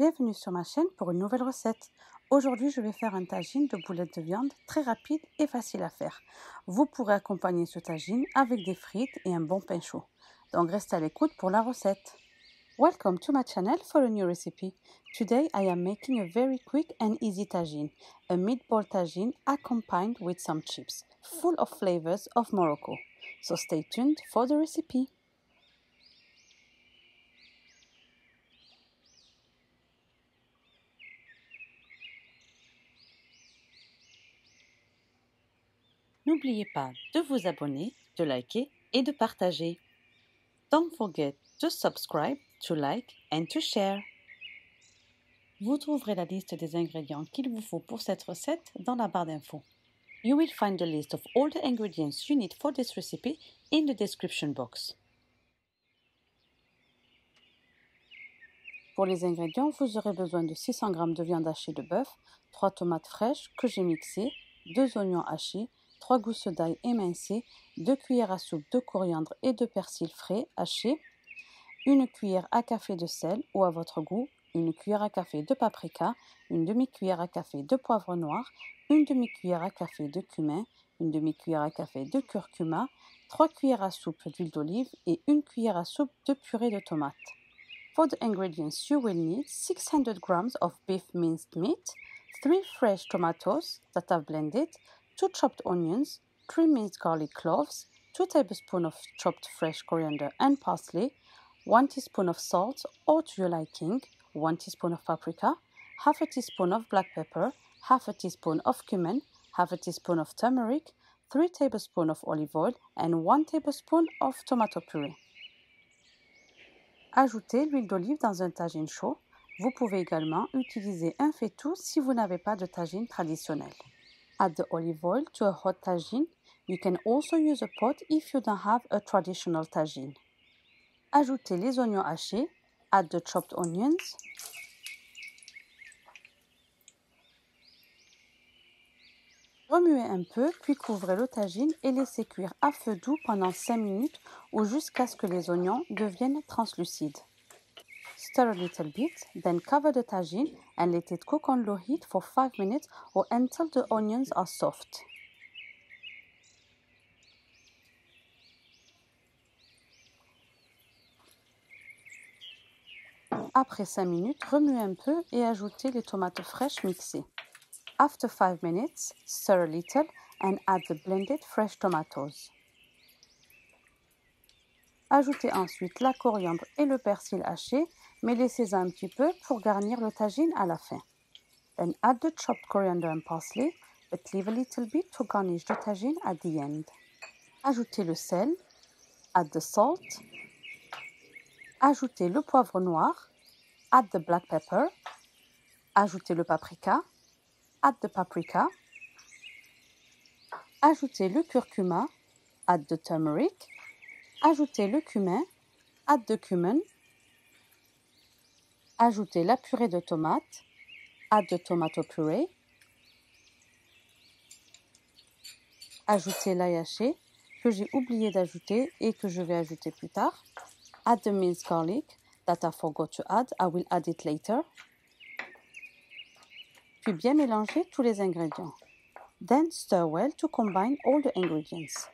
Bienvenue sur ma chaîne pour une nouvelle recette. Aujourd'hui, je vais faire un tagine de boulettes de viande très rapide et facile à faire. Vous pourrez accompagner ce tagine avec des frites et un bon pain chaud. Donc restez à l'écoute pour la recette. Welcome to my channel for a new recipe. Today I am making a very quick and easy tagine, a meatball tagine accompanied with some chips, full of flavors of Morocco. So stay tuned for the recipe. N'oubliez pas de vous abonner, de liker et de partager. Don't forget to subscribe, to like and to share. Vous trouverez la liste des ingrédients qu'il vous faut pour cette recette dans la barre d'infos. You will find the list of all the ingredients you need for this recipe in the description box. Pour les ingrédients, vous aurez besoin de 600 g de viande hachée de bœuf, 3 tomates fraîches que j'ai mixées, 2 oignons hachés, 3 gousses d'ail émincées, 2 cuillères à soupe de coriandre et de persil frais haché, 1 cuillère à café de sel ou à votre goût, 1 cuillère à café de paprika, 1 demi-cuillère à café de poivre noir, 1 demi-cuillère à café de cumin, 1 demi-cuillère à café de curcuma, 3 cuillères à soupe d'huile d'olive et 1 cuillère à soupe de purée de tomate. For the ingredients, you will need 600 grams of beef minced meat, 3 fresh tomatoes that blended, 2 chopped onions, 3 minced garlic cloves, 2 tablespoons of chopped fresh coriander and parsley, 1 teaspoon of salt or to your liking, 1 teaspoon of paprika, half a teaspoon of black pepper, half a teaspoon of cumin, half a teaspoon of turmeric, 3 tablespoons of olive oil and 1 tablespoon of tomato puree. Ajoutez l'huile d'olive dans un tagine chaud. Vous pouvez également utiliser un faitout si vous n'avez pas de tagine traditionnelle. add the olive oil to a hot tagine. You can also use a pot if you don't have a traditional tagine. Ajoutez les oignons hachés, add the chopped onions. Remuez un peu, puis couvrez le tagine et laissez cuire à feu doux pendant 5 minutes ou jusqu'à ce que les oignons deviennent translucides stir a little bit, then cover the tagine and let it cook on low heat for 5 minutes or until the onions are soft. Après 5 minutes, remuez un peu et ajoutez les tomates fraîches mixées. After 5 minutes, stir a little and add the blended fresh tomatoes. Ajoutez ensuite la coriandre et le persil haché mais laissez un petit peu pour garnir le tagine à la fin. Then add the chopped coriander and parsley, but leave a little bit to garnish the tagine at the end. Ajoutez le sel, add the salt, ajoutez le poivre noir, add the black pepper, ajoutez le paprika, add the paprika, ajoutez le curcuma, add the turmeric, ajoutez le cumin, add the cumin, Ajoutez la purée de tomates, add the tomato puree. ajouter l'ail haché que j'ai oublié d'ajouter et que je vais ajouter plus tard, add the minced garlic that I forgot to add, I will add it later. Puis bien mélanger tous les ingrédients. Then stir well to combine all the ingredients.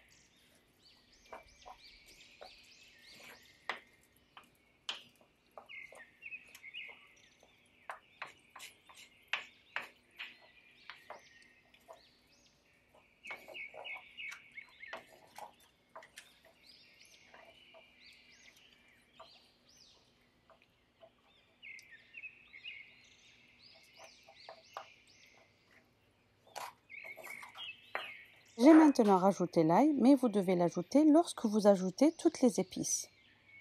J'ai maintenant rajouté l'ail, mais vous devez l'ajouter lorsque vous ajoutez toutes les épices.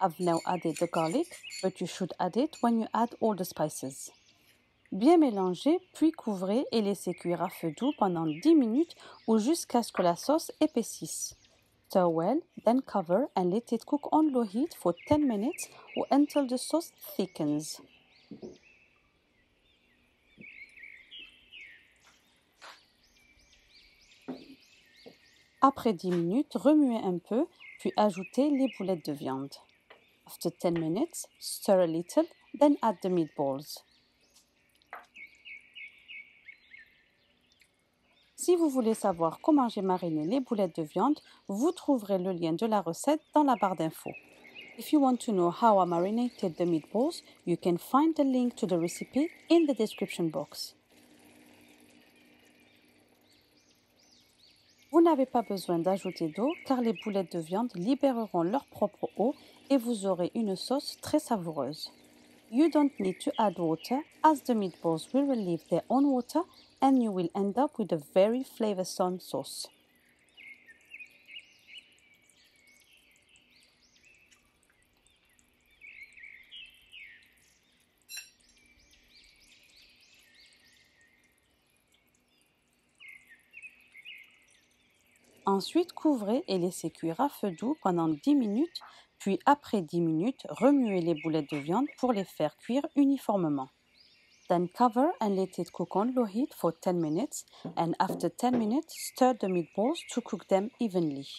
I've now added the garlic, but you should add it when you add all the spices. Bien mélanger, puis couvrez et laissez cuire à feu doux pendant 10 minutes ou jusqu'à ce que la sauce épaississe. Stir well, then cover and let it cook on low heat for 10 minutes or until the sauce thickens. Après 10 minutes, remuez un peu, puis ajoutez les boulettes de viande. After 10 minutes, stir a little, then add the meatballs. Si vous voulez savoir comment j'ai mariné les boulettes de viande, vous trouverez le lien de la recette dans la barre d'infos. If you want to know how I marinated the meatballs, you can find the link to the recipe in the description box. Vous n'avez pas besoin d'ajouter d'eau car les boulettes de viande libéreront leur propre eau et vous aurez une sauce très savoureuse. You don't need to add water as the meatballs will relieve their own water and you will end up with a very flavorsome sauce. Ensuite, couvrez et laissez cuire à feu doux pendant 10 minutes, puis après 10 minutes, remuez les boulettes de viande pour les faire cuire uniformément. Then cover and let it cook on low heat for 10 minutes and after 10 minutes, stir the meatballs to cook them evenly.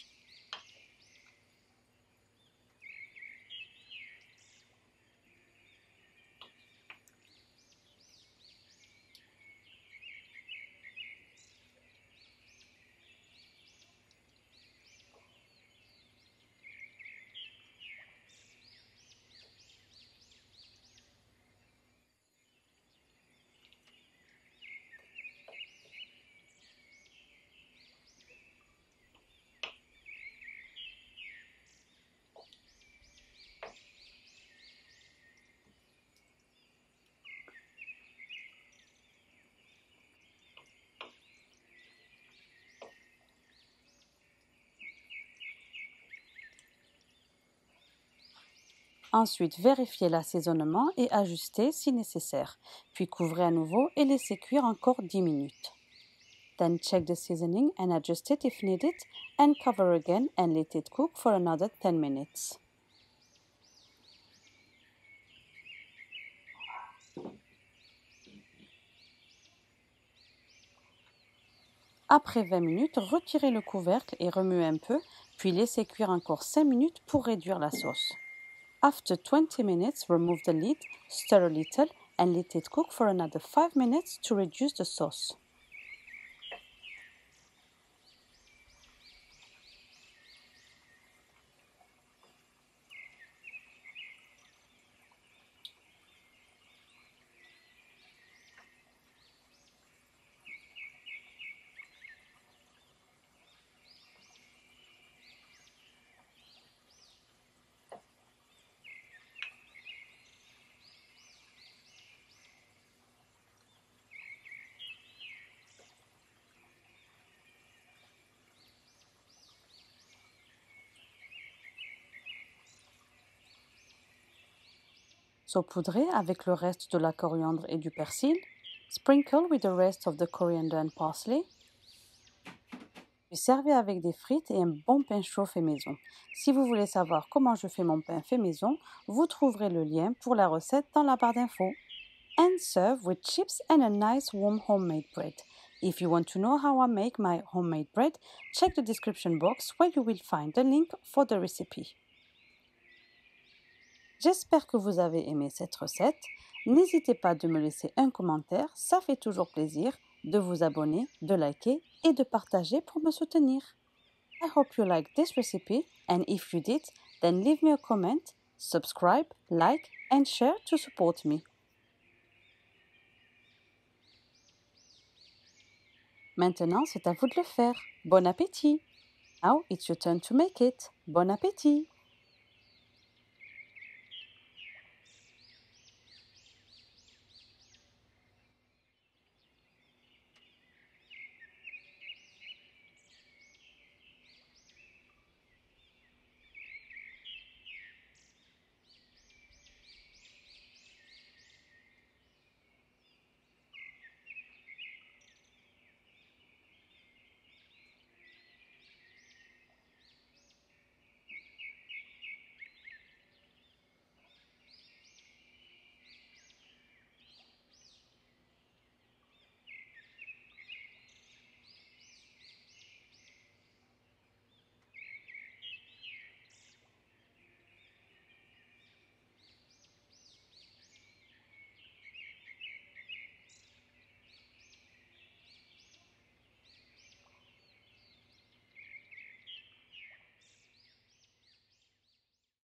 Ensuite, vérifiez l'assaisonnement et ajustez si nécessaire. Puis couvrez à nouveau et laissez cuire encore 10 minutes. Then check the seasoning and adjust it if needed and cover again and let it cook for another 10 minutes. Après 20 minutes, retirez le couvercle et remuez un peu, puis laissez cuire encore 5 minutes pour réduire la sauce. After 20 minutes, remove the lid, stir a little and let it cook for another 5 minutes to reduce the sauce. saupoudrez avec le reste de la coriandre et du persil. Sprinkle with the rest of the coriander and parsley. et servez avec des frites et un bon pain chaud fait maison. Si vous voulez savoir comment je fais mon pain fait maison, vous trouverez le lien pour la recette dans la barre d'infos. And serve with chips and a nice warm homemade bread. If you want to know how I make my homemade bread, check the description box where you will find the link for the recipe. J'espère que vous avez aimé cette recette. N'hésitez pas de me laisser un commentaire, ça fait toujours plaisir, de vous abonner, de liker et de partager pour me soutenir. I hope you like this recipe and if you did, then leave me a comment, subscribe, like and share to support me. Maintenant, c'est à vous de le faire. Bon appétit! Now it's your turn to make it. Bon appétit!